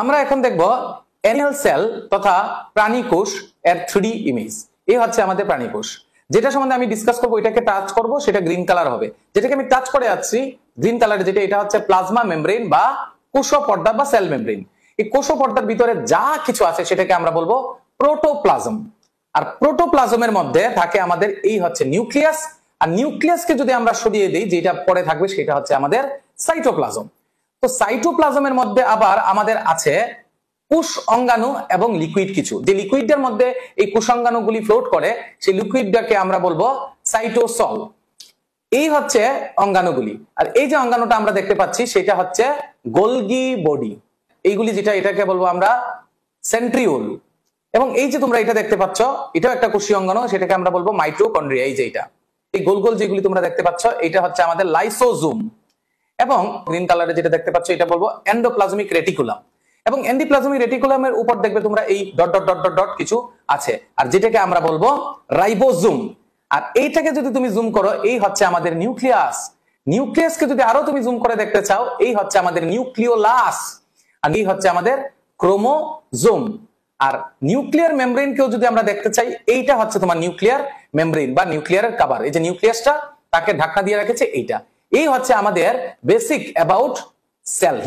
আমরা এখন দেখব অ্যানিয়াল সেল তথা প্রাণী কোষ এর থ্রি ইমেজ এ হচ্ছে আমাদের প্রাণী কোষ যেটা সম্বন্ধে আমি ডিসকাস করবো এটাকে টাচ করব সেটা গ্রিন কালার হবে যেটাকে আমি টাচ করে যাচ্ছি গ্রিন কালার যেটা এটা হচ্ছে প্লাজমা মেমব্রেন বা কোষ পর্দা বা সেল মেমব্রেন এই কোষ পর্দার ভিতরে যা কিছু আছে সেটাকে আমরা বলবো প্রোটোপ্লাজম আর প্রোটোপ্লাজমের মধ্যে থাকে আমাদের এই হচ্ছে নিউক্লিয়াস আর নিউক্লিয়াসকে যদি আমরা সরিয়ে দিই যেটা পরে থাকবে সেটা হচ্ছে আমাদের সাইটোপ্লাজম তো সাইটোপ্লাজমের মধ্যে আবার আমাদের আছে কুশ অঙ্গাণু এবং লিকুইড কিছু যে লিকুইডের মধ্যে এই কুশ অঙ্গাণুগুলি ফ্লোট করে সেই লিকুইডটাকে আমরা বলবো সাইটোসল এই হচ্ছে অঙ্গাণুগুলি আর এই যে অঙ্গাণুটা আমরা দেখতে পাচ্ছি সেটা হচ্ছে গোলগি বডি এইগুলি যেটা এটাকে বলবো আমরা সেন্ট্রিওল এবং এই যে তোমরা এটা দেখতে পাচ্ছ এটাও একটা কোষী অঙ্গাণু সেটাকে আমরা বলবো মাইক্রোকন্ড্রিয়া এই যে এটা এই গোল গোল যেগুলি তোমরা দেখতে পাচ্ছ এটা হচ্ছে আমাদের লাইসোজুম এবং গ্রিন কালারে যেটা দেখতে পাচ্ছ এটা বলবো এন্ডোপ্লাজমিক রেটিকুলাম এবং এন্ডিপ্লাজমিক রেটিকুলামের উপর দেখবে তোমরা এই dot dot dot dot dot কিছু আছে আর যেটাকে আমরা বলবো রাইবোজুম আর এইটাকে যদি তুমি জুম করো এই হচ্ছে আমাদের নিউক্লিয়াস নিউক্লিয়াসকে যদি আরো তুমি জুম করে দেখতে চাও এই হচ্ছে আমাদের নিউক্লিওলাস আর এই হচ্ছে আমাদের ক্রোমোজোম আর নিউক্লিয়ার কেও যদি আমরা দেখতে চাই এইটা হচ্ছে তোমার নিউক্লিয়ার মেমব্রেন বা নিউক্লিয়ারের কাবার এই যে নিউক্লিয়াসটা তাকে ঢাকা দিয়ে রেখেছে এইটা এই হচ্ছে আমাদের বেসিক অ্যাবাউট সেল